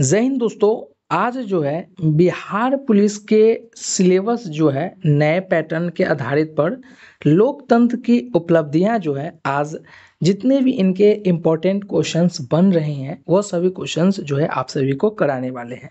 जहीन दोस्तों आज जो है बिहार पुलिस के सिलेबस जो है नए पैटर्न के आधारित पर लोकतंत्र की उपलब्धियां जो है आज जितने भी इनके इम्पोर्टेंट क्वेश्चंस बन रहे हैं वह सभी क्वेश्चंस जो है आप सभी को कराने वाले हैं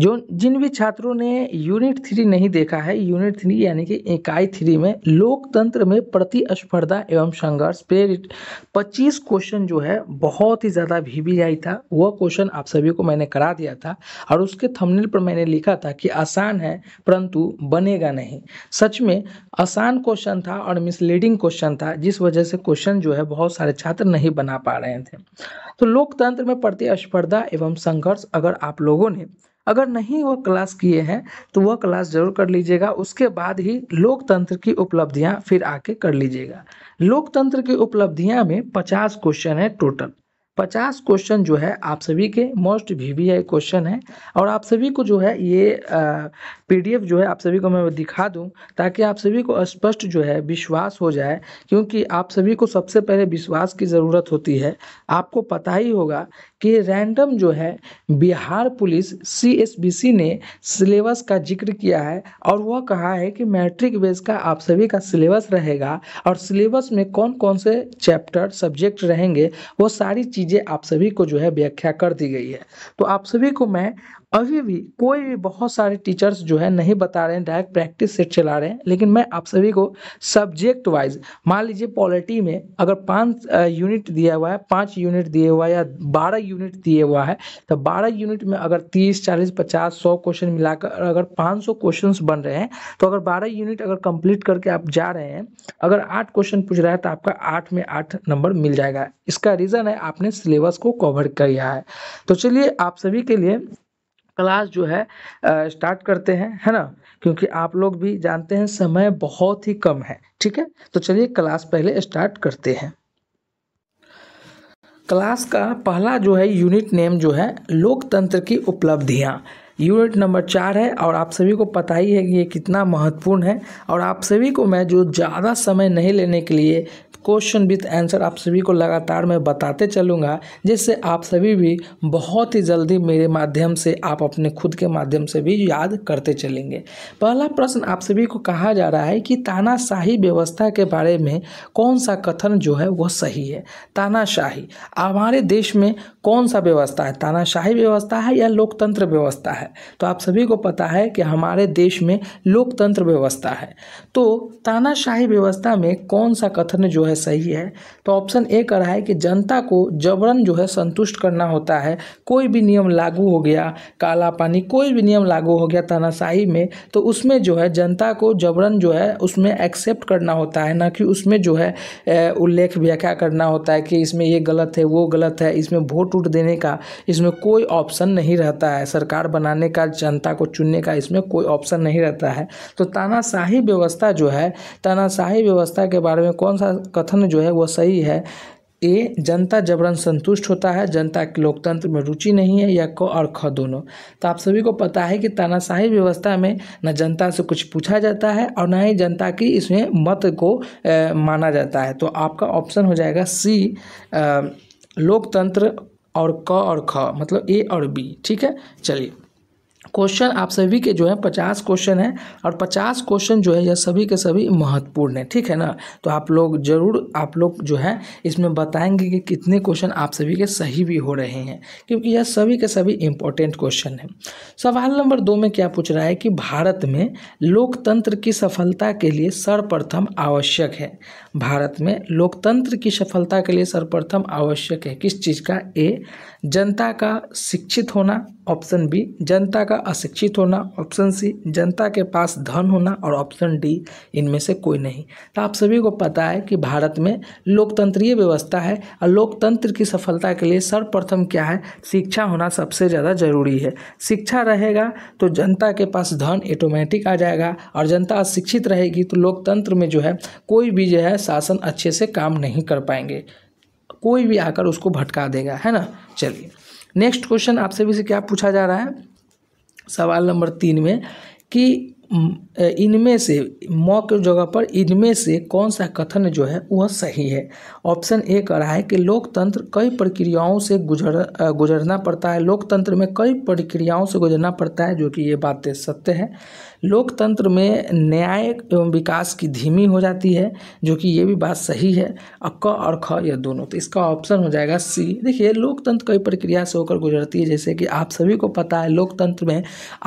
जो जिन भी छात्रों ने यूनिट थ्री नहीं देखा है यूनिट थ्री यानी कि इकाई थ्री में लोकतंत्र में प्रतिस्पर्धा एवं संघर्ष प्रेरित पच्चीस क्वेश्चन जो है बहुत ही ज़्यादा भी आई था वह क्वेश्चन आप सभी को मैंने करा दिया था और उसके थंबनेल पर मैंने लिखा था कि आसान है परंतु बनेगा नहीं सच में आसान क्वेश्चन था और मिसलीडिंग क्वेश्चन था जिस वजह से क्वेश्चन जो है बहुत सारे छात्र नहीं बना पा रहे थे तो लोकतंत्र में प्रतिस्पर्धा एवं संघर्ष अगर आप लोगों ने अगर नहीं वह क्लास किए हैं तो वह क्लास जरूर कर लीजिएगा उसके बाद ही लोकतंत्र की उपलब्धियाँ फिर आके कर लीजिएगा लोकतंत्र की उपलब्धियाँ में पचास क्वेश्चन है टोटल पचास क्वेश्चन जो है आप सभी के most V V I question है और आप सभी को जो है ये पीडीएफ जो है आप सभी को मैं दिखा दूं ताकि आप सभी को स्पष्ट जो है विश्वास हो जाए क्योंकि आप सभी को सबसे पहले विश्वास की ज़रूरत होती है आपको पता ही होगा कि रैंडम जो है बिहार पुलिस सी ने सिलेबस का जिक्र किया है और वह कहा है कि मैट्रिक बेस का आप सभी का सिलेबस रहेगा और सिलेबस में कौन कौन से चैप्टर सब्जेक्ट रहेंगे वो सारी चीज़ चीज़ें आप सभी को जो है व्याख्या कर दी गई है तो आप सभी को मैं अभी भी कोई भी बहुत सारे टीचर्स जो है नहीं बता रहे हैं डायरेक्ट प्रैक्टिस सेट चला रहे हैं लेकिन मैं आप सभी को सब्जेक्ट वाइज मान लीजिए पॉलिटी में अगर पाँच यूनिट दिया हुआ है पाँच यूनिट दिए हुआ है या बारह यूनिट दिए हुआ है तो बारह यूनिट में अगर तीस चालीस पचास सौ क्वेश्चन मिलाकर अगर पाँच सौ क्वेश्चन बन रहे हैं तो अगर बारह यूनिट अगर कंप्लीट करके आप जा रहे हैं अगर आठ क्वेश्चन पूछ रहा है तो आपका आठ में आठ नंबर मिल जाएगा इसका रीज़न है आपने सिलेबस को कवर किया है तो चलिए आप सभी के लिए क्लास जो है स्टार्ट करते हैं है ना क्योंकि आप लोग भी जानते हैं समय बहुत ही कम है ठीक है तो चलिए क्लास पहले स्टार्ट करते हैं क्लास का पहला जो है यूनिट नेम जो है लोकतंत्र की उपलब्धियाँ यूनिट नंबर चार है और आप सभी को पता ही है कि ये कितना महत्वपूर्ण है और आप सभी को मैं जो ज़्यादा समय नहीं लेने के लिए क्वेश्चन विथ आंसर आप सभी को लगातार मैं बताते चलूँगा जिससे आप सभी भी बहुत ही जल्दी मेरे माध्यम से आप अपने खुद के माध्यम से भी याद करते चलेंगे पहला प्रश्न आप सभी को कहा जा रहा है कि तानाशाही व्यवस्था के बारे में कौन सा कथन जो है वह सही है तानाशाही हमारे देश में कौन सा व्यवस्था है तानाशाही व्यवस्था है या लोकतंत्र व्यवस्था है तो आप सभी को पता है कि हमारे देश में लोकतंत्र व्यवस्था है तो तानाशाही व्यवस्था में कौन सा कथन जो है है सही है तो ऑप्शन ए कर रहा है कि जनता को जबरन जो है संतुष्ट करना होता है कोई भी नियम लागू हो गया काला पानी कोई भी नियम लागू हो गया तानाशाही में तो उसमें जो है जनता को जबरन जो है उसमें एक्सेप्ट करना होता है ना कि उसमें जो है उल्लेख व्याख्या करना होता है कि इसमें ये गलत है वो गलत है इसमें वोट उठ देने का इसमें कोई ऑप्शन नहीं रहता है सरकार बनाने का जनता को चुनने का इसमें कोई ऑप्शन नहीं रहता है तो तानाशाही व्यवस्था जो है तानाशाही व्यवस्था के बारे में कौन सा कथन जो है वह सही है ए जनता जबरन संतुष्ट होता है जनता के लोकतंत्र में रुचि नहीं है या क और ख दोनों तो आप सभी को पता है कि तानाशाही व्यवस्था में न जनता से कुछ पूछा जाता है और न ही जनता की इसमें मत को ए, माना जाता है तो आपका ऑप्शन हो जाएगा सी लोकतंत्र और क और ख मतलब ए और बी ठीक है चलिए क्वेश्चन आप सभी के जो है पचास क्वेश्चन है और पचास क्वेश्चन जो है यह सभी के सभी महत्वपूर्ण है ठीक है ना तो आप लोग जरूर आप लोग जो है इसमें बताएंगे कि कितने क्वेश्चन आप सभी के सही भी हो रहे हैं क्योंकि यह सभी के सभी इंपॉर्टेंट क्वेश्चन है सवाल नंबर दो में क्या पूछ रहा है कि भारत में लोकतंत्र की सफलता के लिए सर्वप्रथम आवश्यक है भारत में लोकतंत्र की सफलता के लिए सर्वप्रथम आवश्यक है किस चीज़ का ए जनता का शिक्षित होना ऑप्शन बी जनता का अशिक्षित होना ऑप्शन सी जनता के पास धन होना और ऑप्शन डी इनमें से कोई नहीं तो आप सभी को पता है कि भारत में लोकतंत्रीय व्यवस्था है और लोकतंत्र की सफलता के लिए सर्वप्रथम क्या है शिक्षा होना सबसे ज़्यादा जरूरी है शिक्षा रहेगा तो जनता के पास धन ऑटोमेटिक आ जाएगा और जनता अशिक्षित रहेगी तो लोकतंत्र में जो है कोई भी जो है शासन अच्छे से काम नहीं कर पाएंगे कोई भी आकर उसको भटका देगा है ना चलिए नेक्स्ट क्वेश्चन आप सभी से क्या पूछा जा रहा है सवाल नंबर तीन में कि इनमें से म के जगह पर इनमें से कौन सा कथन जो है वह सही है ऑप्शन ए कह रहा है कि लोकतंत्र कई प्रक्रियाओं से गुजर गुजरना पड़ता है लोकतंत्र में कई प्रक्रियाओं से गुजरना पड़ता है जो कि ये बातें सत्य है लोकतंत्र में न्याय एवं विकास की धीमी हो जाती है जो कि ये भी बात सही है क और ख यह दोनों तो इसका ऑप्शन हो जाएगा सी देखिए लोकतंत्र कई प्रक्रिया से होकर गुजरती है जैसे कि आप सभी को पता है लोकतंत्र में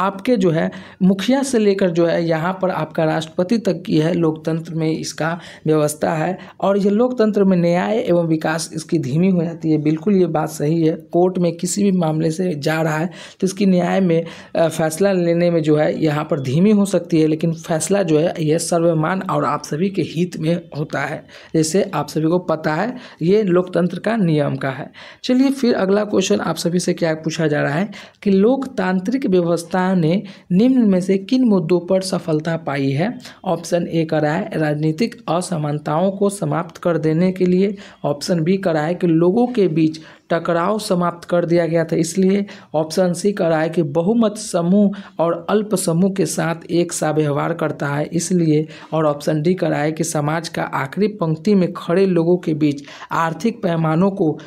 आपके जो है मुखिया से लेकर जो है यहाँ पर आपका राष्ट्रपति तक की है लोकतंत्र में इसका व्यवस्था है और यह लोकतंत्र में न्याय एवं विकास इसकी धीमी हो जाती है बिल्कुल ये बात सही है कोर्ट में किसी भी मामले से जा रहा है तो इसकी न्याय में फैसला लेने में जो है यहाँ पर धीमी धीमी हो सकती है लेकिन फैसला जो है यह सर्वमान और आप सभी के हित में होता है जैसे आप सभी को पता है ये लोकतंत्र का नियम का है चलिए फिर अगला क्वेश्चन आप सभी से क्या पूछा जा रहा है कि लोकतांत्रिक व्यवस्था ने निम्न में से किन मुद्दों पर सफलता पाई है ऑप्शन ए करा है राजनीतिक असमानताओं को समाप्त कर देने के लिए ऑप्शन बी करा है कि लोगों के बीच टकराव समाप्त कर दिया गया था इसलिए ऑप्शन सी रहा है कि बहुमत समूह और अल्प समूह के साथ एक सा व्यवहार करता है इसलिए और ऑप्शन डी रहा है कि समाज का आखिरी पंक्ति में खड़े लोगों के बीच आर्थिक पैमानों को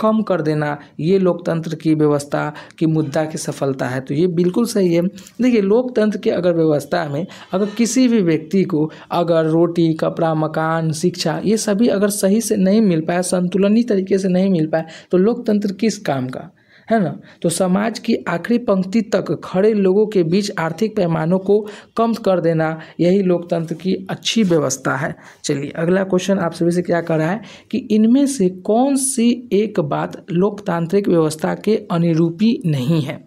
कम कर देना ये लोकतंत्र की व्यवस्था की मुद्दा की सफलता है तो ये बिल्कुल सही है देखिए लोकतंत्र की अगर व्यवस्था में अगर किसी भी व्यक्ति को अगर रोटी कपड़ा मकान शिक्षा ये सभी अगर सही से नहीं मिल पाए संतुलनीय तरीके से नहीं मिल पाए तो लोकतंत्र किस काम का है ना तो समाज की आखिरी पंक्ति तक खड़े लोगों के बीच आर्थिक पैमानों को कम कर देना यही लोकतंत्र की अच्छी व्यवस्था है चलिए अगला क्वेश्चन आप सभी से क्या कर रहा है कि इनमें से कौन सी एक बात लोकतांत्रिक व्यवस्था के अनुरूपी नहीं है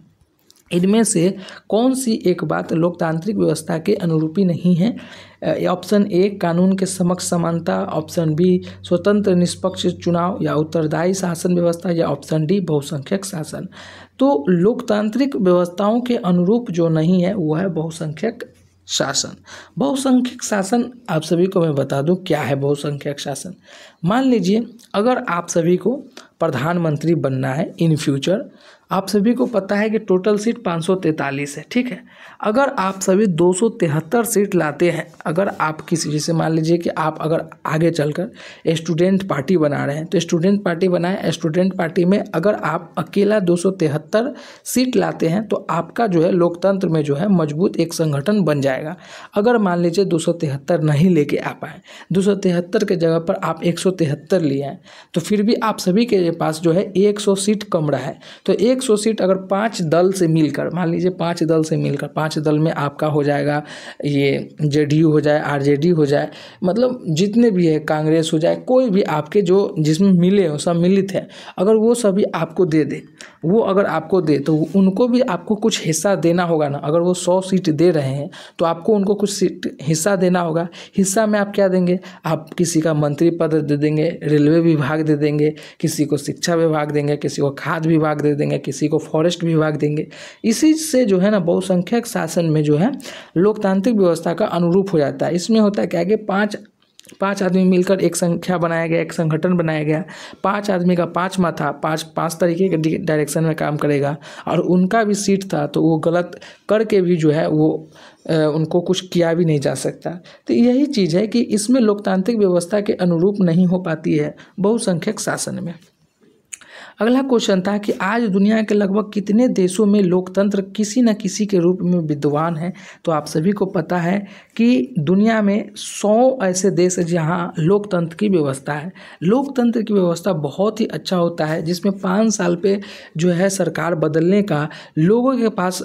इनमें से कौन सी एक बात लोकतांत्रिक व्यवस्था के अनुरूपी नहीं है ऑप्शन ए कानून के समक्ष समानता ऑप्शन बी स्वतंत्र निष्पक्ष चुनाव या उत्तरदायी शासन व्यवस्था या ऑप्शन डी बहुसंख्यक शासन तो लोकतांत्रिक व्यवस्थाओं के अनुरूप जो नहीं है वो है बहुसंख्यक शासन बहुसंख्यक शासन आप सभी को मैं बता दूं क्या है बहुसंख्यक शासन मान लीजिए अगर आप सभी को प्रधानमंत्री बनना है इन फ्यूचर आप सभी को पता है कि टोटल सीट पाँच है ठीक है अगर आप सभी दो सीट लाते हैं अगर आप किसी जैसे मान लीजिए कि आप अगर आगे चलकर स्टूडेंट पार्टी बना रहे हैं तो स्टूडेंट पार्टी बनाए स्टूडेंट पार्टी में अगर आप अकेला दो सीट लाते हैं तो आपका जो है लोकतंत्र में जो है मजबूत एक संगठन बन जाएगा अगर मान लीजिए दो नहीं लेके आ पाए दो के जगह पर आप एक लिए आए तो फिर भी आप सभी के पास जो है एक सीट कम रहा है तो एक एक सौ सीट अगर पांच दल से मिलकर मान लीजिए पांच दल से मिलकर पांच दल में आपका हो जाएगा ये जे हो जाए आर हो जाए मतलब जितने भी है कांग्रेस हो जाए कोई भी आपके जो जिसमें मिले हो सब मिलित है अगर वो सभी आपको दे दे वो अगर आपको दे तो उनको भी आपको कुछ हिस्सा देना होगा ना अगर वो सौ सीट दे रहे हैं तो आपको उनको कुछ सीट हिस्सा देना होगा हिस्सा में आप क्या देंगे आप किसी का मंत्री पद दे देंगे रेलवे विभाग दे देंगे किसी को शिक्षा विभाग देंगे किसी को खाद विभाग दे देंगे किसी को फॉरेस्ट विभाग देंगे इसी से जो है ना बहुसंख्यक शासन में जो है लोकतांत्रिक व्यवस्था का अनुरूप हो जाता है इसमें होता है क्या कि पाँच पांच आदमी मिलकर एक संख्या बनाया गया एक संगठन बनाया गया पांच आदमी का पांच माथा पांच पांच तरीके के डायरेक्शन में काम करेगा और उनका भी सीट था तो वो गलत करके भी जो है वो उनको कुछ किया भी नहीं जा सकता तो यही चीज़ है कि इसमें लोकतांत्रिक व्यवस्था के अनुरूप नहीं हो पाती है बहुसंख्यक शासन में अगला क्वेश्चन था कि आज दुनिया के लगभग कितने देशों में लोकतंत्र किसी न किसी के रूप में विद्वान है तो आप सभी को पता है कि दुनिया में सौ ऐसे देश हैं जहाँ लोकतंत्र की व्यवस्था है लोकतंत्र की व्यवस्था बहुत ही अच्छा होता है जिसमें पाँच साल पे जो है सरकार बदलने का लोगों के पास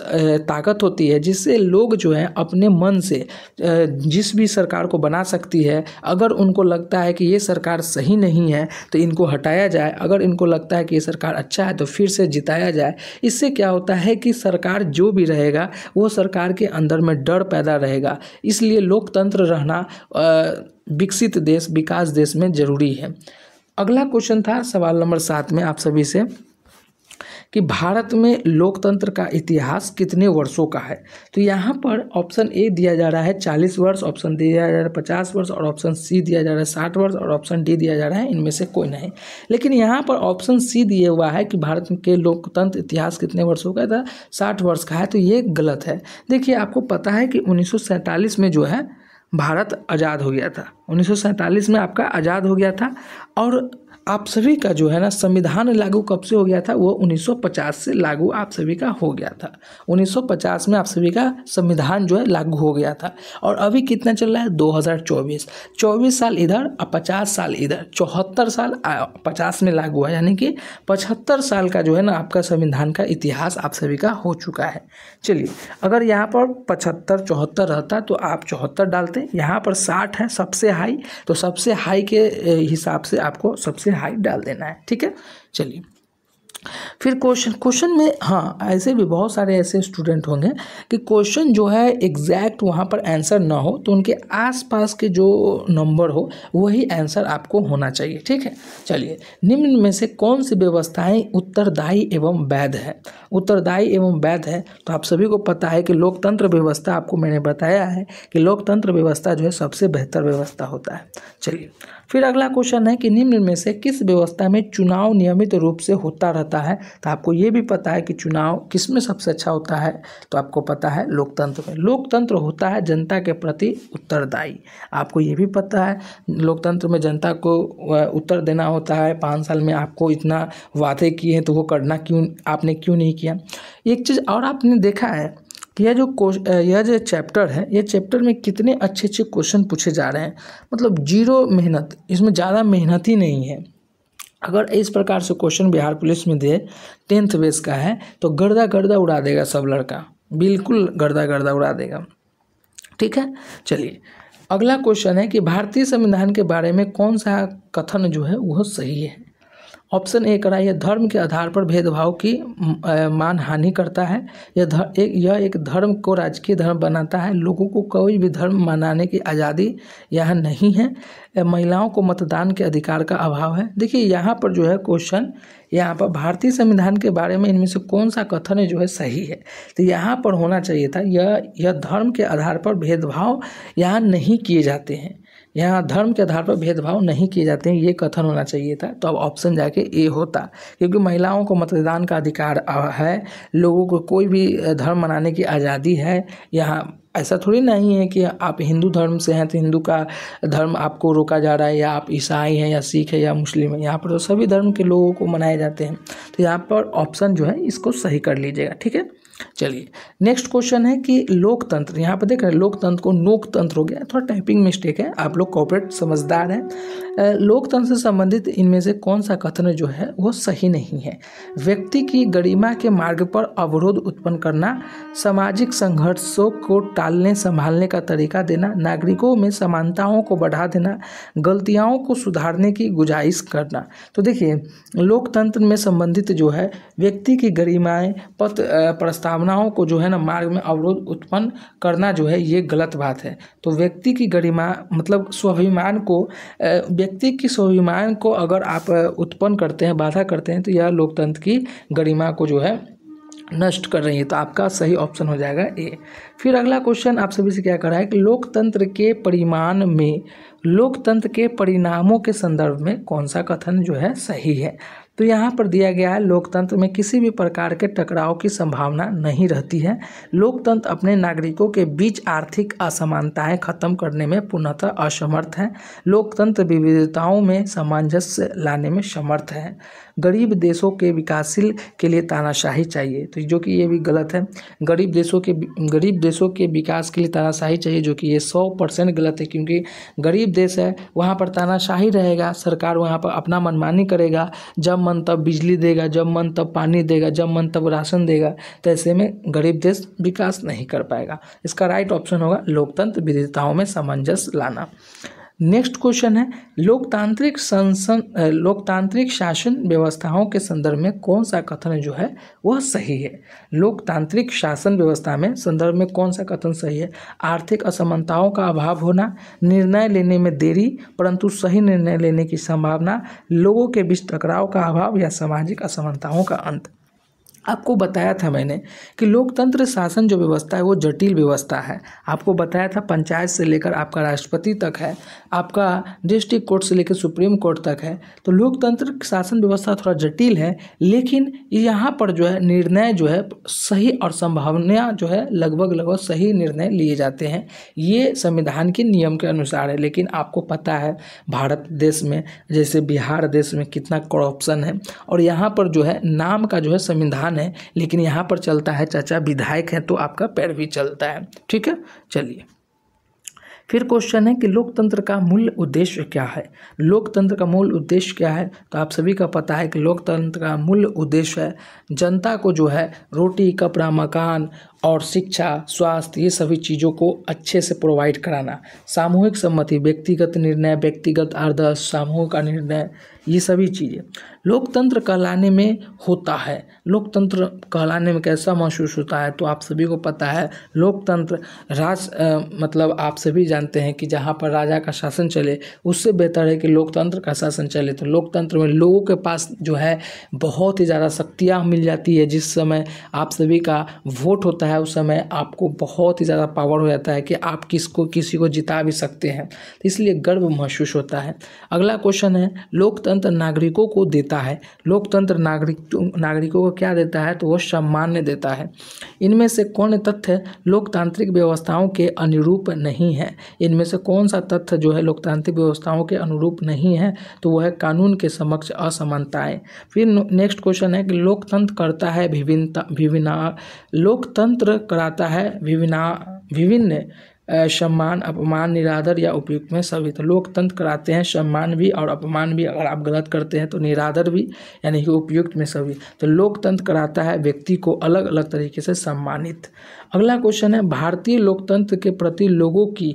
ताकत होती है जिससे लोग जो है अपने मन से जिस भी सरकार को बना सकती है अगर उनको लगता है कि ये सरकार सही नहीं है तो इनको हटाया जाए अगर इनको लगता है कि सरकार अच्छा है तो फिर से जिताया जाए इससे क्या होता है कि सरकार जो भी रहेगा वो सरकार के अंदर में डर पैदा रहेगा इसलिए लोकतंत्र रहना विकसित देश विकास देश में ज़रूरी है अगला क्वेश्चन था सवाल नंबर सात में आप सभी से कि भारत में लोकतंत्र का इतिहास कितने वर्षों का है तो यहाँ पर ऑप्शन ए दिया जा रहा है चालीस वर्ष ऑप्शन दिया जा रहा है पचास वर्ष और ऑप्शन सी दिया जा रहा है साठ वर्ष और ऑप्शन डी दिया जा रहा है इनमें से कोई नहीं लेकिन यहाँ पर ऑप्शन सी दिए हुआ है कि भारत के लोकतंत्र इतिहास कितने वर्षों का था साठ वर्ष का है तो ये गलत है देखिए आपको पता है कि उन्नीस में जो है भारत आज़ाद हो गया था उन्नीस में आपका आज़ाद हो गया था और आप सभी का जो है ना संविधान लागू कब से हो गया था वो 1950 से लागू आप सभी का हो गया था 1950 में आप सभी का संविधान जो है लागू हो गया था और अभी कितना चल रहा है 2024 24 साल इधर और 50 साल इधर चौहत्तर साल पचास में लागू हुआ यानी कि पचहत्तर साल का जो है ना आपका संविधान का इतिहास आप सभी का हो चुका है चलिए अगर यहाँ पर पचहत्तर चौहत्तर रहता तो आप चौहत्तर डालते यहाँ पर साठ है सबसे हाई तो सबसे हाई के हिसाब से आपको सबसे हाइट डाल देना है ठीक है चलिए फिर क्वेश्चन क्वेश्चन में हाँ ऐसे भी बहुत सारे ऐसे स्टूडेंट होंगे कि क्वेश्चन जो है एग्जैक्ट वहाँ पर आंसर ना हो तो उनके आसपास के जो नंबर हो वही आंसर आपको होना चाहिए ठीक है चलिए निम्न में से कौन सी व्यवस्थाएं उत्तरदायी एवं वैध है उत्तरदायी एवं वैध है तो आप सभी को पता है कि लोकतंत्र व्यवस्था आपको मैंने बताया है कि लोकतंत्र व्यवस्था जो है सबसे बेहतर व्यवस्था होता है चलिए फिर अगला क्वेश्चन है कि निम्न में से किस व्यवस्था में चुनाव नियमित रूप से होता रहता होता है तो आपको ये भी पता है कि चुनाव किस में सबसे अच्छा होता है तो आपको पता है लोकतंत्र में लोकतंत्र होता है जनता के प्रति उत्तरदायी आपको ये भी पता है लोकतंत्र में जनता को उत्तर देना होता है पाँच साल में आपको इतना वादे किए हैं तो वो करना क्यों आपने क्यों नहीं किया एक चीज़ और आपने देखा है कि यह जो यह जो चैप्टर है यह चैप्टर में कितने अच्छे अच्छे क्वेश्चन पूछे जा रहे हैं मतलब जीरो मेहनत इसमें ज़्यादा मेहनत ही नहीं है अगर इस प्रकार से क्वेश्चन बिहार पुलिस में दे टेंथ बेस का है तो गर्दा गर्दा उड़ा देगा सब लड़का बिल्कुल गर्दा गर्दा उड़ा देगा ठीक है चलिए अगला क्वेश्चन है कि भारतीय संविधान के बारे में कौन सा कथन जो है वह सही है ऑप्शन ए करा यह धर्म के आधार पर भेदभाव की मान हानि करता है यह एक यह एक धर्म को राजकीय धर्म बनाता है लोगों को कोई भी धर्म मनाने की आज़ादी यहाँ नहीं है महिलाओं को मतदान के अधिकार का अभाव है देखिए यहाँ पर जो है क्वेश्चन यहाँ पर भारतीय संविधान के बारे में इनमें से कौन सा कथन है जो है सही है तो यहाँ पर होना चाहिए था यह यह धर्म के आधार पर भेदभाव यहाँ नहीं किए जाते हैं यहाँ धर्म के आधार पर भेदभाव नहीं किए जाते हैं ये कथन होना चाहिए था तो अब ऑप्शन जाके ए होता क्योंकि महिलाओं को मतदान का अधिकार है लोगों को कोई भी धर्म मनाने की आज़ादी है यहाँ ऐसा थोड़ी नहीं है कि आप हिंदू धर्म से हैं तो हिंदू का धर्म आपको रोका जा रहा है या आप ईसाई हैं या सिख है या मुस्लिम है यहाँ पर तो सभी धर्म के लोगों को मनाए जाते हैं तो यहाँ पर ऑप्शन जो है इसको सही कर लीजिएगा ठीक है चलिए नेक्स्ट क्वेश्चन है कि लोकतंत्र यहाँ पर देख रहे हैं लोकतंत्र को नोकतंत्र हो गया थोड़ा टाइपिंग मिस्टेक है आप लोग कॉपरेट समझदार हैं लोकतंत्र से संबंधित इनमें से कौन सा कथन जो है वो सही नहीं है व्यक्ति की गरिमा के मार्ग पर अवरोध उत्पन्न करना सामाजिक संघर्षों को टालने संभालने का तरीका देना नागरिकों में समानताओं को बढ़ा देना गलतियाओं को सुधारने की गुजाइश करना तो देखिए लोकतंत्र में संबंधित जो है व्यक्ति की गरिमाएँ पथ प्रस्तावनाओं को जो है ना मार्ग में अवरोध उत्पन्न करना जो है ये गलत बात है तो व्यक्ति की गरिमा मतलब स्वाभिमान को व्यक्ति की स्वाभिमान को अगर आप उत्पन्न करते हैं बाधा करते हैं तो यह लोकतंत्र की गरिमा को जो है नष्ट कर रही है तो आपका सही ऑप्शन हो जाएगा ए फिर अगला क्वेश्चन आप सभी से क्या कर रहा है कि लोकतंत्र के परिमाण में लोकतंत्र के परिणामों के संदर्भ में कौन सा कथन जो है सही है तो यहाँ पर दिया गया है लोकतंत्र में किसी भी प्रकार के टकराव की संभावना नहीं रहती है लोकतंत्र अपने नागरिकों के बीच आर्थिक असमानताएं खत्म करने में पूर्णतः असमर्थ है लोकतंत्र विविधताओं में सामंजस्य लाने में समर्थ है गरीब देशों के विकासशील के लिए तानाशाही चाहिए तो जो कि ये भी गलत है गरीब देशों के गरीब देशों के विकास के लिए तानाशाही चाहिए जो कि ये सौ परसेंट गलत है क्योंकि गरीब देश है वहाँ पर तानाशाही रहेगा सरकार वहाँ पर अपना मनमानी करेगा जब मन तब बिजली देगा जब मन तब पानी देगा जब मन तब राशन देगा तो ऐसे में गरीब देश विकास नहीं कर पाएगा इसका राइट ऑप्शन होगा लोकतंत्र विविधताओं में सामंजस्य लाना नेक्स्ट क्वेश्चन है लोकतांत्रिक संसन लोकतांत्रिक शासन व्यवस्थाओं के संदर्भ में कौन सा कथन जो है वह सही है लोकतांत्रिक शासन व्यवस्था में संदर्भ में कौन सा कथन सही है आर्थिक असमानताओं का अभाव होना निर्णय लेने में देरी परंतु सही निर्णय लेने की संभावना लोगों के बीच टकराव का अभाव या सामाजिक असमानताओं का अंत आपको बताया था मैंने कि लोकतंत्र शासन जो व्यवस्था है वो जटिल व्यवस्था है आपको बताया था पंचायत से लेकर आपका राष्ट्रपति तक है आपका डिस्ट्रिक्ट कोर्ट से लेकर सुप्रीम कोर्ट तक है तो लोकतंत्र शासन व्यवस्था थोड़ा जटिल है लेकिन यहाँ पर जो है निर्णय जो है सही और संभावना जो है लगभग लगभग सही निर्णय लिए जाते हैं ये संविधान के नियम के अनुसार है लेकिन आपको पता है भारत देश में जैसे बिहार देश में कितना करप्शन है और यहाँ पर जो है नाम का जो है संविधान किसान है लेकिन यहाँ पर चलता है चाचा विधायक है तो आपका पैर भी चलता है ठीक है चलिए फिर क्वेश्चन है कि लोकतंत्र का मूल उद्देश्य क्या है लोकतंत्र का मूल उद्देश्य क्या है तो आप सभी का पता है कि लोकतंत्र का मूल उद्देश्य है जनता को जो है रोटी कपड़ा मकान और शिक्षा स्वास्थ्य ये सभी चीज़ों को अच्छे से प्रोवाइड कराना सामूहिक सम्मति व्यक्तिगत निर्णय व्यक्तिगत आदर्श सामूहिक का निर्णय ये सभी चीज़ें लोकतंत्र कहलाने में होता है लोकतंत्र कहलाने में कैसा महसूस होता है तो आप सभी को पता है लोकतंत्र राज आ, मतलब आप सभी जानते हैं कि जहाँ पर राजा का शासन चले उससे बेहतर है कि लोकतंत्र का शासन चले तो लोकतंत्र में लोगों के पास जो है बहुत ही ज़्यादा शक्तियाँ मिल जाती है जिस समय आप सभी का वोट होता है है उस समय आपको बहुत ही ज़्यादा पावर हो जाता है कि आप किसको किसी को जिता भी सकते हैं तो इसलिए गर्व महसूस होता है अगला क्वेश्चन है लोकतंत्र नागरिकों को देता है लोकतंत्र नागरिक नागरिकों को क्या देता है तो वो सम्मान्य देता है इनमें से कौन तथ्य लोकतांत्रिक व्यवस्थाओं के अनुरूप नहीं है इनमें से कौन सा तथ्य जो है लोकतांत्रिक व्यवस्थाओं के अनुरूप नहीं है तो वह है कानून के समक्ष असमानताएं फिर नेक्स्ट क्वेश्चन है कि लोकतंत्र करता है विभिन्नता विभिन्न लोकतंत्र स्वतंत्र कराता है विभिन्ना विभिन्न सम्मान अपमान निरादर या उपयुक्त में सभी तो लोकतंत्र कराते हैं सम्मान भी और अपमान भी अगर आप गलत करते हैं तो निरादर भी यानी कि उपयुक्त में सभी तो लोकतंत्र कराता है व्यक्ति को अलग अलग तरीके से सम्मानित अगला क्वेश्चन है भारतीय लोकतंत्र के प्रति लोगों की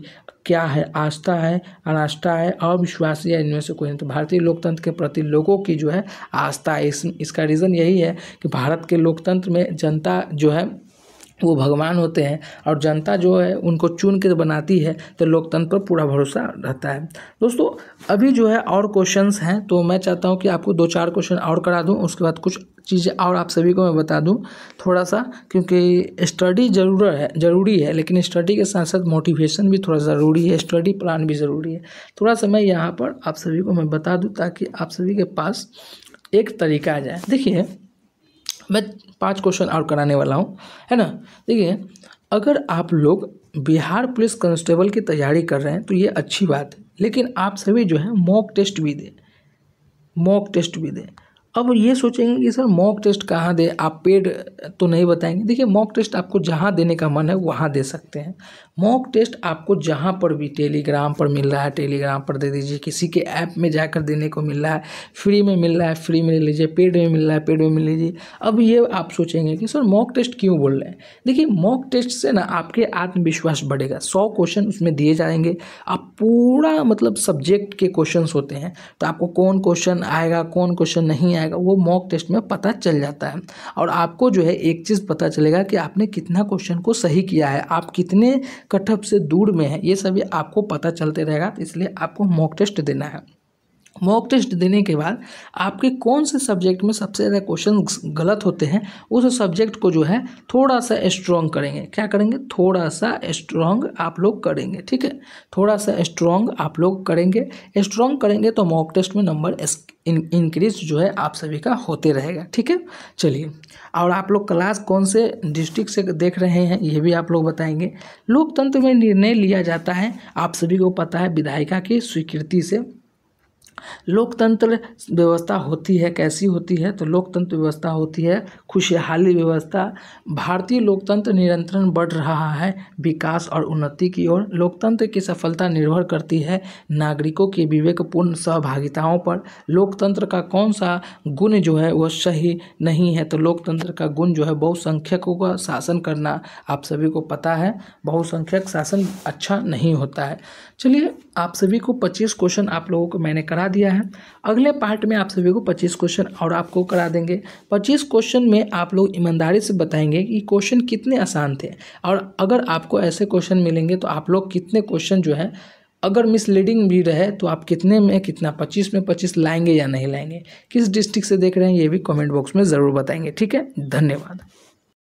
क्या है आस्था है अनास्था है अविश्वास या इनमें से कोई नहीं तो भारतीय लोकतंत्र के प्रति लोगों की जो है आस्था है इस, इसका रीज़न यही है कि भारत के लोकतंत्र में जनता जो है वो भगवान होते हैं और जनता जो है उनको चुन के बनाती है तो लोकतंत्र पर पूरा भरोसा रहता है दोस्तों अभी जो है और क्वेश्चंस हैं तो मैं चाहता हूँ कि आपको दो चार क्वेश्चन और करा दूँ उसके बाद कुछ चीज़ें और आप सभी को मैं बता दूँ थोड़ा सा क्योंकि स्टडी जरूर है ज़रूरी है लेकिन स्टडी के साथ साथ मोटिवेशन भी थोड़ा ज़रूरी है स्टडी प्लान भी ज़रूरी है थोड़ा सा मैं यहाँ पर आप सभी को मैं बता दूँ ताकि आप सभी के पास एक तरीका आ जाए देखिए मैं पांच क्वेश्चन और कराने वाला हूँ है ना देखिए अगर आप लोग बिहार पुलिस कांस्टेबल की तैयारी कर रहे हैं तो ये अच्छी बात है लेकिन आप सभी जो है मॉक टेस्ट भी दें मॉक टेस्ट भी दें अब ये सोचेंगे कि सर मॉक टेस्ट कहाँ दें आप पेड तो नहीं बताएंगे देखिए मॉक टेस्ट आपको जहाँ देने का मन है वहाँ दे सकते हैं मॉक टेस्ट आपको जहाँ पर भी टेलीग्राम पर मिल रहा है टेलीग्राम पर दे दीजिए किसी के ऐप में जाकर देने को मिल रहा है फ्री में मिल रहा है फ्री में ले लीजिए पेड में मिल रहा है पेड में मिल लीजिए अब ये आप सोचेंगे कि सर मॉक टेस्ट क्यों बोल रहे हैं देखिए मॉक टेस्ट से ना आपके आत्मविश्वास बढ़ेगा सौ क्वेश्चन उसमें दिए जाएंगे आप पूरा मतलब सब्जेक्ट के क्वेश्चन होते हैं तो आपको कौन क्वेश्चन आएगा कौन क्वेश्चन नहीं आएगा वो मॉक टेस्ट में पता चल जाता है और आपको जो है एक चीज़ पता चलेगा कि आपने कितना क्वेश्चन को सही किया है आप कितने कटअप से दूर में है ये सभी आपको पता चलते रहेगा तो इसलिए आपको मॉक टेस्ट देना है मॉक टेस्ट देने के बाद आपके कौन से सब्जेक्ट में सबसे ज़्यादा क्वेश्चन गलत होते हैं उस सब्जेक्ट को जो है थोड़ा सा स्ट्रॉन्ग करेंगे क्या करेंगे थोड़ा सा स्ट्रॉन्ग आप लोग करेंगे ठीक है थोड़ा सा स्ट्रॉन्ग आप लोग करेंगे स्ट्रॉन्ग करेंगे तो मॉक टेस्ट में नंबर इंक्रीज जो है आप सभी का होते रहेगा ठीक है चलिए और आप लोग क्लास कौन से डिस्ट्रिक्ट से देख रहे हैं ये भी आप लोग बताएंगे लोकतंत्र में निर्णय लिया जाता है आप सभी को पता है विधायिका की स्वीकृति से लोकतंत्र व्यवस्था होती है कैसी होती है तो लोकतंत्र व्यवस्था होती है खुशहाली व्यवस्था भारतीय लोकतंत्र निरंतर बढ़ रहा है विकास और उन्नति की ओर लोकतंत्र की सफलता निर्भर करती है नागरिकों की विवेकपूर्ण सहभागिताओं पर लोकतंत्र का कौन सा गुण जो है वह सही नहीं है तो लोकतंत्र का गुण जो है बहुसंख्यकों का शासन करना आप सभी को पता है बहुसंख्यक शासन अच्छा नहीं होता है चलिए आप सभी को पच्चीस क्वेश्चन आप लोगों को मैंने करा करा दिया है अगले पार्ट में आप सभी को पच्चीस क्वेश्चन और आपको करा देंगे पच्चीस क्वेश्चन में आप लोग ईमानदारी से बताएंगे कि क्वेश्चन कितने आसान थे और अगर आपको ऐसे क्वेश्चन मिलेंगे तो आप लोग कितने क्वेश्चन जो है अगर मिसलीडिंग भी रहे तो आप कितने में कितना पच्चीस में पच्चीस लाएंगे या नहीं लाएंगे किस डिस्ट्रिक्ट से देख रहे हैं ये भी कमेंट बॉक्स में ज़रूर बताएंगे ठीक है धन्यवाद